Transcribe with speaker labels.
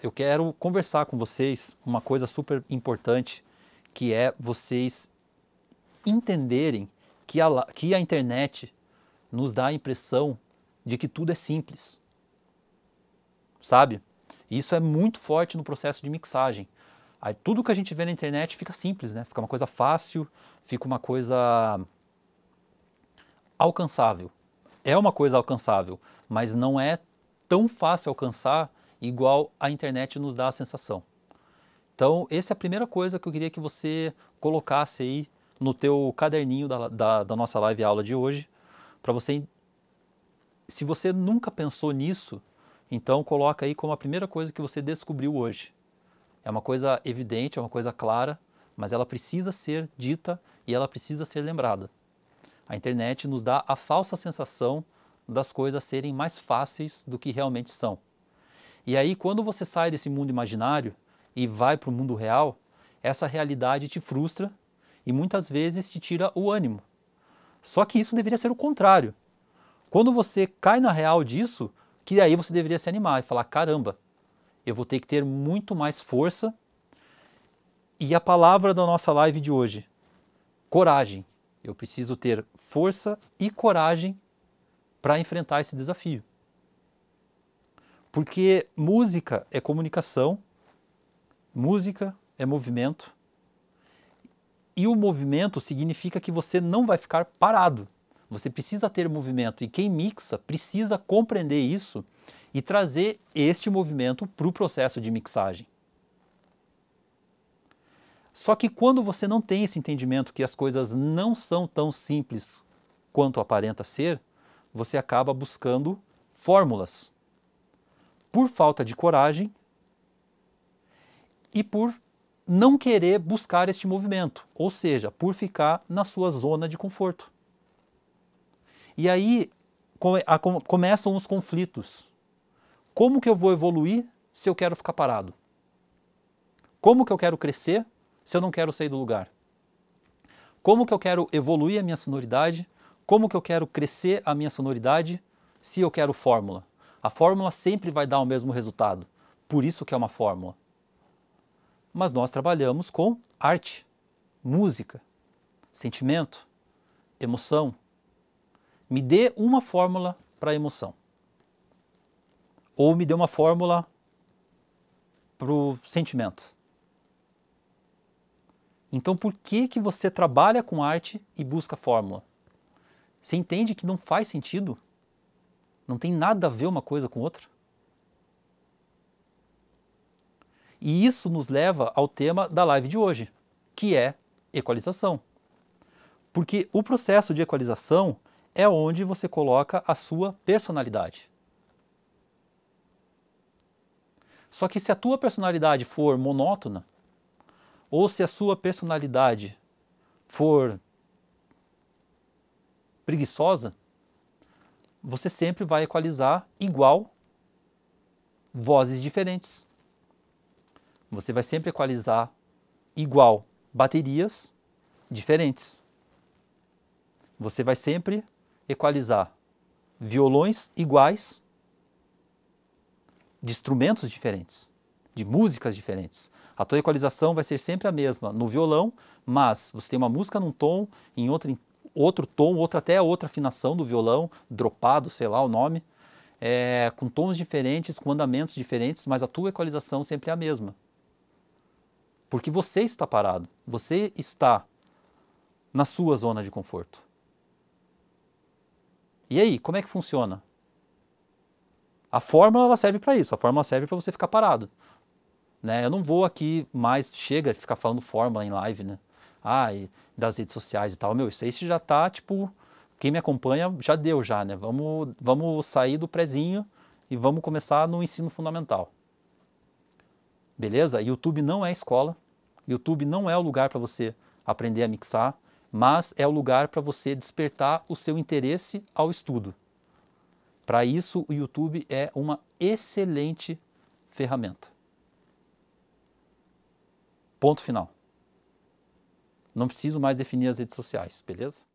Speaker 1: Eu quero conversar com vocês uma coisa super importante, que é vocês entenderem que a, que a internet nos dá a impressão de que tudo é simples. Sabe? Isso é muito forte no processo de mixagem. Aí, tudo que a gente vê na internet fica simples, né? Fica uma coisa fácil, fica uma coisa alcançável. É uma coisa alcançável, mas não é tão fácil alcançar igual a internet nos dá a sensação. Então, essa é a primeira coisa que eu queria que você colocasse aí no teu caderninho da, da, da nossa live aula de hoje, para você, se você nunca pensou nisso, então coloca aí como a primeira coisa que você descobriu hoje. É uma coisa evidente, é uma coisa clara, mas ela precisa ser dita e ela precisa ser lembrada. A internet nos dá a falsa sensação das coisas serem mais fáceis do que realmente são. E aí, quando você sai desse mundo imaginário e vai para o mundo real, essa realidade te frustra e muitas vezes te tira o ânimo. Só que isso deveria ser o contrário. Quando você cai na real disso, que aí você deveria se animar e falar: caramba, eu vou ter que ter muito mais força. E a palavra da nossa live de hoje: coragem. Eu preciso ter força e coragem para enfrentar esse desafio. Porque música é comunicação, música é movimento. E o movimento significa que você não vai ficar parado. Você precisa ter movimento e quem mixa precisa compreender isso e trazer este movimento para o processo de mixagem. Só que quando você não tem esse entendimento que as coisas não são tão simples quanto aparenta ser, você acaba buscando fórmulas por falta de coragem e por não querer buscar este movimento, ou seja, por ficar na sua zona de conforto. E aí começam os conflitos. Como que eu vou evoluir se eu quero ficar parado? Como que eu quero crescer se eu não quero sair do lugar? Como que eu quero evoluir a minha sonoridade? Como que eu quero crescer a minha sonoridade se eu quero fórmula? A fórmula sempre vai dar o mesmo resultado, por isso que é uma fórmula. Mas nós trabalhamos com arte, música, sentimento, emoção. Me dê uma fórmula para emoção. Ou me dê uma fórmula para o sentimento. Então por que, que você trabalha com arte e busca fórmula? Você entende que não faz sentido? Não tem nada a ver uma coisa com outra. E isso nos leva ao tema da live de hoje, que é equalização. Porque o processo de equalização é onde você coloca a sua personalidade. Só que se a tua personalidade for monótona, ou se a sua personalidade for preguiçosa, você sempre vai equalizar igual vozes diferentes. Você vai sempre equalizar igual baterias diferentes. Você vai sempre equalizar violões iguais de instrumentos diferentes, de músicas diferentes. A tua equalização vai ser sempre a mesma no violão, mas você tem uma música num tom, em outra em outro tom, outra até outra afinação do violão, dropado, sei lá o nome, é, com tons diferentes, com andamentos diferentes, mas a tua equalização sempre é a mesma. Porque você está parado, você está na sua zona de conforto. E aí, como é que funciona? A fórmula ela serve para isso, a fórmula serve para você ficar parado. Né? Eu não vou aqui mais, chega ficar falando fórmula em live, né? ah, e das redes sociais e tal. Meu, isso aí já está tipo, quem me acompanha já deu já, né? Vamos, vamos sair do prezinho e vamos começar no ensino fundamental. Beleza? YouTube não é escola. YouTube não é o lugar para você aprender a mixar, mas é o lugar para você despertar o seu interesse ao estudo. Para isso, o YouTube é uma excelente ferramenta. Ponto final. Não preciso mais definir as redes sociais, beleza?